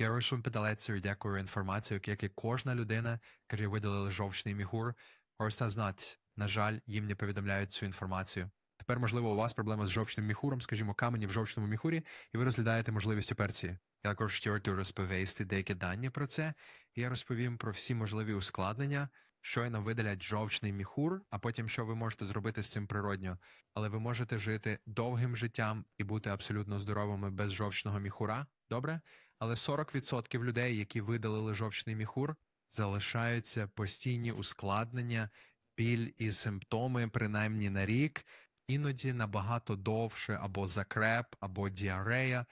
Я рушив педалецею, дякую інформацію, як і кожна людина, які видалили жовчний мігур, Орса знать. На жаль, їм не повідомляють цю інформацію. Тепер, можливо, у вас проблема з жовчним міхуром, скажімо, камені в жовчному міхурі, і ви розглядаєте можливість оперції. Я також твердо розповісти деякі дані про це, і я розповім про всі можливі ускладнення, щойно видалять жовчний міхур, а потім що ви можете зробити з цим природньо. Але ви можете жити довгим життям і бути абсолютно здоровими без жовчного міхура. Добре? але 40% людей, які видалили жовчний міхур, залишаються постійні ускладнення, біль і симптоми, принаймні на рік, іноді набагато довше або закреп, або діарея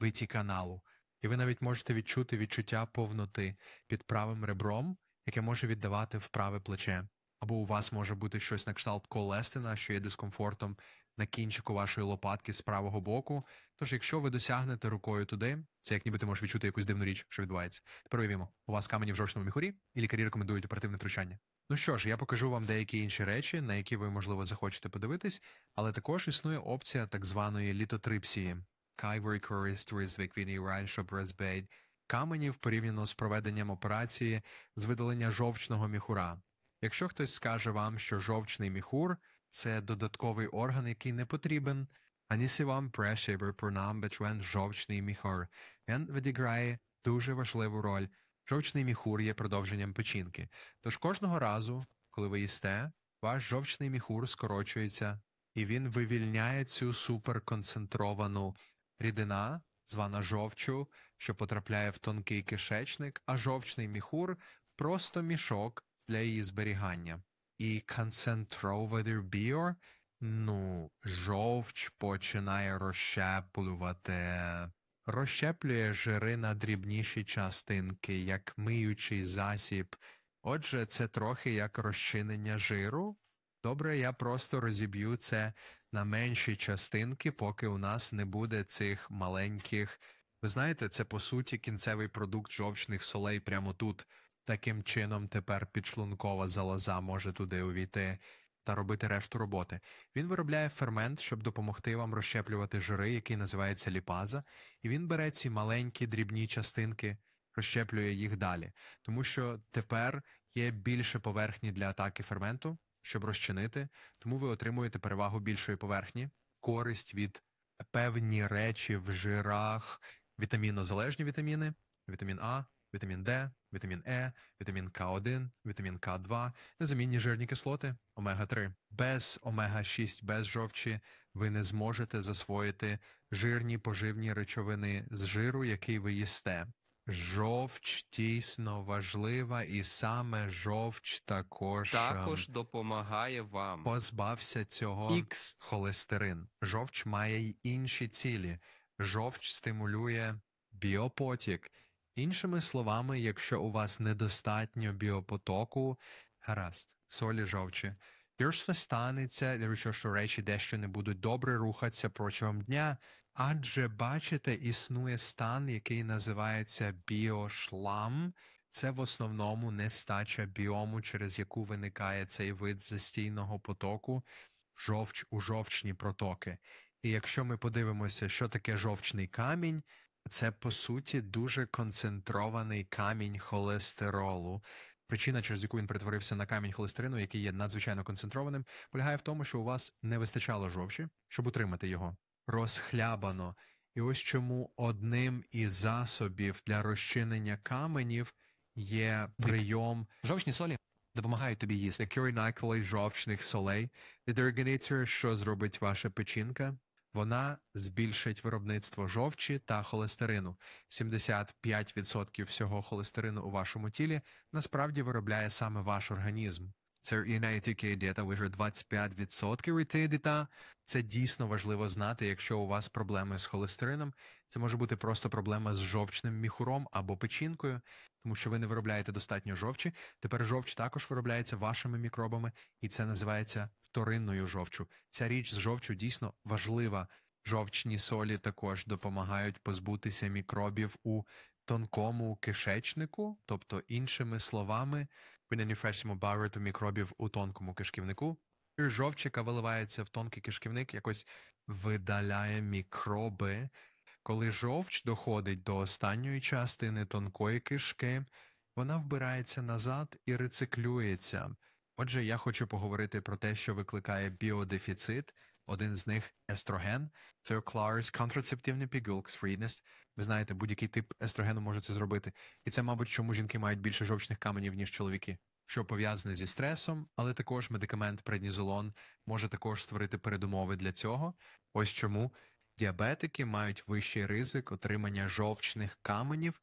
виті каналу. І ви навіть можете відчути відчуття повноти під правим ребром, яке може віддавати в праве плече. Або у вас може бути щось на кшталт колестина, що є дискомфортом на кінчику вашої лопатки з правого боку. Тож, якщо ви досягнете рукою туди, це як ніби ти можеш відчути якусь дивну річ, що відбувається. Тепер уявімо, у вас камені в жовчному міхурі, і лікарі рекомендують оперативне втручання. Ну що ж, я покажу вам деякі інші речі, на які ви, можливо, захочете подивитись, але також існує опція так званої літотрипсії каменів порівняно з проведенням операції з видалення жовчного міхура. Якщо хтось скаже вам, що жовчний міхур це додатковий орган, який не потрібен. Анісівам прешебер пронам бечвен жовчний міхор. Він відіграє дуже важливу роль. Жовчний міхур є продовженням печінки. Тож кожного разу, коли ви їсте, ваш жовчний міхур скорочується, і він вивільняє цю суперконцентровану рідина, звана жовчу, що потрапляє в тонкий кишечник, а жовчний міхур просто мішок для її зберігання і концентрований бір, ну, жовч починає розщеплювати, розщеплює жири на дрібніші частинки, як миючий засіб. Отже, це трохи як розчинення жиру. Добре, я просто розіб'ю це на менші частинки, поки у нас не буде цих маленьких. Ви знаєте, це по суті кінцевий продукт жовчних солей прямо тут. Таким чином, тепер підшлункова залоза може туди увійти та робити решту роботи. Він виробляє фермент, щоб допомогти вам розщеплювати жири, який називається ліпаза, і він бере ці маленькі дрібні частинки, розщеплює їх далі, тому що тепер є більше поверхні для атаки ферменту, щоб розчинити, тому ви отримуєте перевагу більшої поверхні, користь від певні речі в жирах, вітамінозалежні вітаміни, вітамін А вітамін Д, вітамін Е, вітамін К1, вітамін К2, незамінні жирні кислоти, омега 3. Без омега 6, без жовчі ви не зможете засвоїти жирні поживні речовини з жиру, який ви їсте. Жовч тісно важлива, і саме жовч також також ем, допомагає вам. Позбався цього X. холестерин. Жовч має й інші цілі. Жовч стимулює біопотік. Іншими словами, якщо у вас недостатньо біопотоку, гаразд, солі жовчі. Тірсно станеться, що речі дещо не будуть добре рухатися протягом дня, адже бачите, існує стан, який називається біошлам. Це в основному нестача біому, через яку виникає цей вид застійного потоку, жовч у жовчні протоки. І якщо ми подивимося, що таке жовчний камінь, це по суті дуже концентрований камінь холестеролу. Причина, через яку він перетворився на камінь холестерину, який є надзвичайно концентрованим, полягає в тому, що у вас не вистачало жовчі, щоб утримати його розхлябано. І ось чому одним із засобів для розчинення каменів є прийом жовчні солі. Допомагають тобі їсти. Кюрінакволі жовчних солей, дерганітер, що зробить ваша печінка, вона збільшить виробництво жовчі та холестерину. 75% всього холестерину у вашому тілі насправді виробляє саме ваш організм. Це і на ETK Data виже 25% відсотків, data. Це дійсно важливо знати, якщо у вас проблеми з холестерином. Це може бути просто проблема з жовчним міхуром або печінкою, тому що ви не виробляєте достатньо жовчі. Тепер жовч також виробляється вашими мікробами, і це називається вторинною жовчу. Ця річ з жовчу дійсно важлива. Жовчні солі також допомагають позбутися мікробів у тонкому кишечнику, тобто, іншими словами, при наніфречному багато мікробів у тонкому кишківнику. Жовчика виливається в тонкий кишківник, якось видаляє мікроби. Коли жовч доходить до останньої частини тонкої кишки, вона вбирається назад і рециклюється. Отже, я хочу поговорити про те, що викликає біодефіцит один з них естроген, це Oclaris Contraceptive Pigul Freeness. Ви знаєте, будь-який тип естрогену може це зробити. І це, мабуть, чому жінки мають більше жовчних каменів, ніж чоловіки. Що пов'язане зі стресом, але також медикамент преднізолон може також створити передумови для цього. Ось чому діабетики мають вищий ризик отримання жовчних каменів.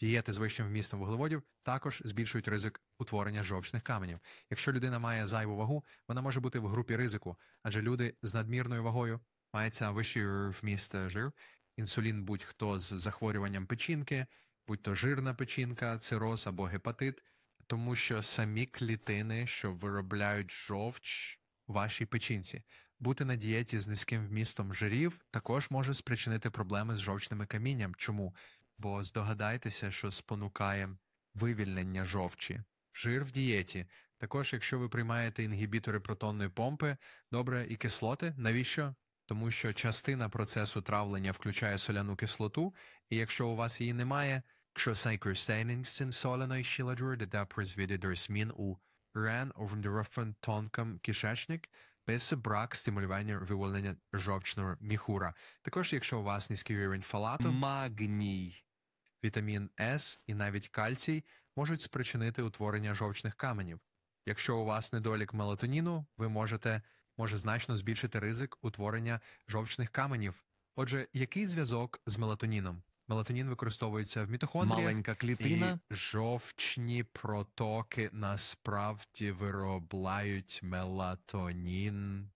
Дієти з вищим вмістом вуглеводів також збільшують ризик утворення жовчних каменів. Якщо людина має зайву вагу, вона може бути в групі ризику, адже люди з надмірною вагою мається вищий вміст жир, інсулін, будь-хто з захворюванням печінки, будь-то жирна печінка, цироз або гепатит, тому що самі клітини, що виробляють жовч у вашій печінці. Бути на дієті з низьким вмістом жирів також може спричинити проблеми з жовчними камінням. Чому? бо здогадайтеся, що спонукає вивільнення жовчі. Жир в дієті. Також, якщо ви приймаєте інгібітори протонної помпи, добре і кислоти, навіщо? Тому що частина процесу травлення включає соляну кислоту, і якщо у вас її немає, змін у тонком кишечник без брак стимулювання виволення жовчного міхура. Також, якщо у вас низький рівень фалату, магній вітамін С і навіть кальцій можуть спричинити утворення жовчних каменів. Якщо у вас недолік мелатоніну, ви можете може значно збільшити ризик утворення жовчних каменів. Отже, який зв'язок з мелатоніном? Мелатонін використовується в мітохондріях. маленька клітина. І Жовчні протоки насправді виробляють мелатонін,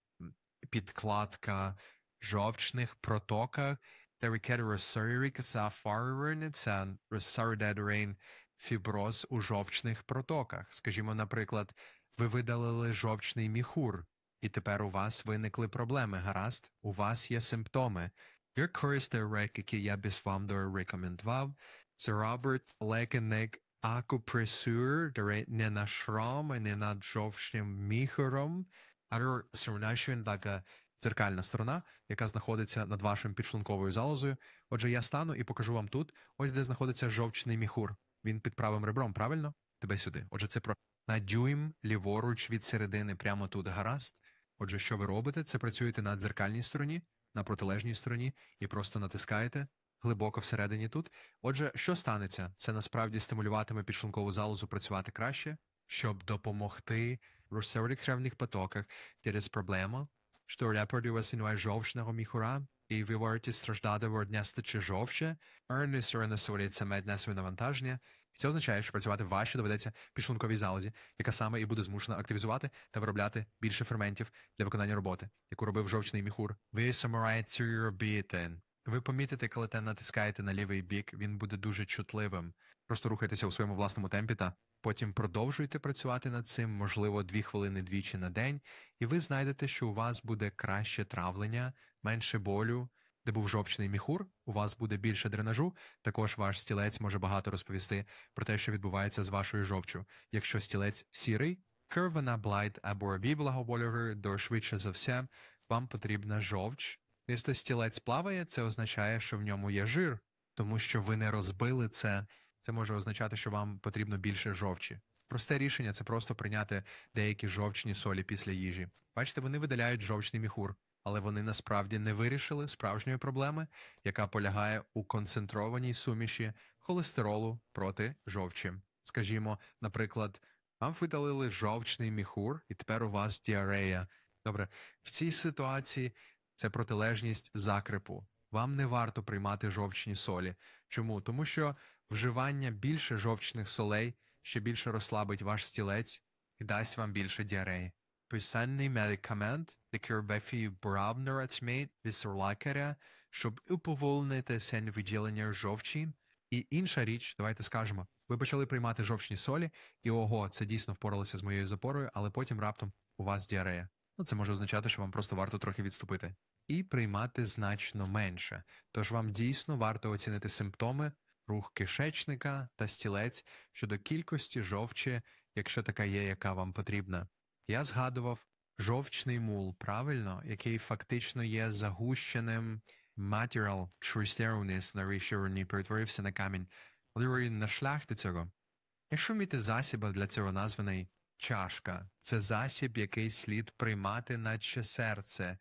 підкладка жовчних протоках. Derekera Rossori це Rossoridedorain фіброз у жовчних протоках. Скажімо, наприклад, ви видалили жовчний міхур, і тепер у вас виникли проблеми. Гаразд, у вас є симптоми. Є користерек, який я без вам рекомендував, це Роберт Лекенек акупресур, не на шрам, не над жовчним міхуром, а сорнашуєн така дзеркальна сторона, яка знаходиться над вашою підшлунковою залозою. Отже, я стану і покажу вам тут, ось де знаходиться жовчний міхур. Він під правим ребром, правильно? Тебе сюди. Отже, це про на дюйм ліворуч від середини, прямо тут гаразд. Отже, що ви робите? Це працюєте на дзеркальній стороні, на протилежній стороні і просто натискаєте. Глибоко всередині тут. Отже, що станеться? Це насправді стимулюватиме підшлункову залозу працювати краще, щоб допомогти в розсердних кревних потоках через проблему что Leopard восиной жовчного міхура, і ви можете страждати в одне чи жовче, Early Surrender валюється медне своє навантаження, і це означає, що працювати важче доведеться підшлунковій залозі, яка саме і буде змушена активізувати та виробляти більше ферментів для виконання роботи, яку робив жовчний міхур. Ви самурайці робіти. Ви помітите, коли те натискаєте на лівий бік, він буде дуже чутливим. Просто рухайтеся у своєму власному темпі та потім продовжуйте працювати над цим, можливо, дві хвилини двічі на день, і ви знайдете, що у вас буде краще травлення, менше болю, де був жовчний міхур, у вас буде більше дренажу. Також ваш стілець може багато розповісти про те, що відбувається з вашою жовчю. Якщо стілець сірий, кервена блайт або рабі благобольовий, до швидше за все, вам потрібна жовч. Якщо стілець плаває, це означає, що в ньому є жир, тому що ви не розбили це. Це може означати, що вам потрібно більше жовчі. Просте рішення це просто прийняти деякі жовчні солі після їжі. Бачите, вони видаляють жовчний міхур, але вони насправді не вирішили справжньої проблеми, яка полягає у концентрованій суміші холестеролу проти жовчі. Скажімо, наприклад, вам видалили жовчний міхур, і тепер у вас діарея. Добре, в цій ситуації це протилежність закрипу. Вам не варто приймати жовчні солі. Чому? Тому що Вживання більше жовчних солей, що більше розслабить ваш стілець і дасть вам більше діареї. Писанний медикамент, декербефію бравнератмейт вісерлакаря, щоб уповольнити сень виділення жовчі. І інша річ, давайте скажемо, ви почали приймати жовчні солі, і ого, це дійсно впоралося з моєю запорою, але потім раптом у вас діарея. Ну, це може означати, що вам просто варто трохи відступити. І приймати значно менше. Тож вам дійсно варто оцінити симптоми рух кишечника та стілець щодо кількості жовчі, якщо така є, яка вам потрібна. Я згадував жовчний мул, правильно, який фактично є загущеним матеріал шрустеруніс на рішеруні перетворився на камінь, але на шлях цього. Якщо вміти засіба для цього названий чашка, це засіб, який слід приймати, наче серце,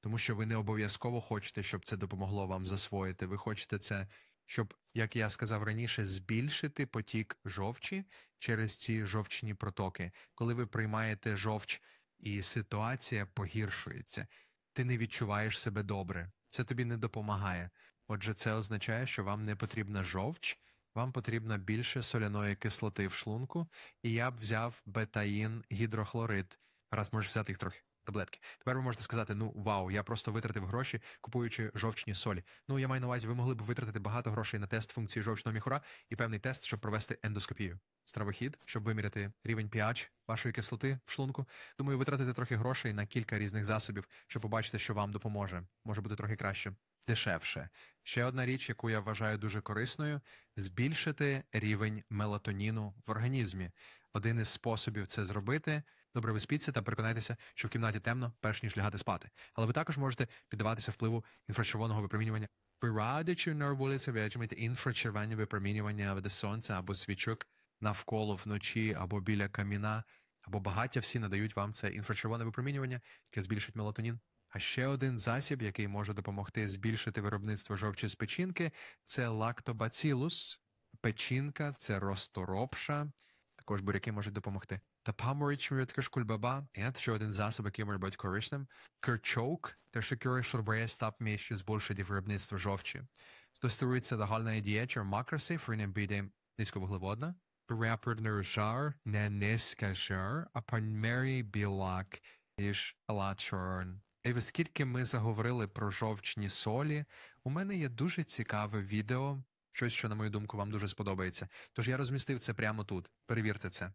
тому що ви не обов'язково хочете, щоб це допомогло вам засвоїти, ви хочете це щоб, як я сказав раніше, збільшити потік жовчі через ці жовчні протоки. Коли ви приймаєте жовч і ситуація погіршується, ти не відчуваєш себе добре, це тобі не допомагає. Отже, це означає, що вам не потрібна жовч, вам потрібно більше соляної кислоти в шлунку, і я б взяв бетаїн гідрохлорид. Раз можеш взяти їх трохи таблетки. Тепер ви можете сказати: ну вау, я просто витратив гроші, купуючи жовчні солі. Ну я маю на увазі, ви могли б витратити багато грошей на тест функції жовчного міхура і певний тест, щоб провести ендоскопію. Стравохід, щоб виміряти рівень pH вашої кислоти в шлунку. Думаю, витратити трохи грошей на кілька різних засобів, щоб побачити, що вам допоможе. Може бути трохи краще. Дешевше. Ще одна річ, яку я вважаю дуже корисною: збільшити рівень мелатоніну в організмі. Один із способів це зробити. Добре, виспіться та переконайтеся, що в кімнаті темно, перш ніж лягати спати. Але ви також можете піддаватися впливу інфрачервоного випромінювання, вирадячи на вулиці, виаджувати інфрачервоні випромінювання від сонця або свічок навколо вночі, або біля каміна, або багаття всі надають вам це інфрачервоне випромінювання, яке збільшить мелатонін. А ще один засіб, який може допомогти збільшити виробництво жовчі з печінки, це лактобацілус, Печінка це розторопша. Також буряки можуть допомогти. Та паморіч рідка шкульбаба, і ще один засіб, який може бути корисним. Керчок, те, що кюри шурбреє стап міщі збільшить виробництво жовчі. То створюється загальна дія, чи макроси, фрінем біде низьковуглеводна. Рапорнер жар, не низька жар, а панмері білак, ніж лачорн. І оскільки ми заговорили про жовчні солі, у мене є дуже цікаве відео щось, що, на мою думку, вам дуже сподобається. Тож я розмістив це прямо тут. Перевірте це.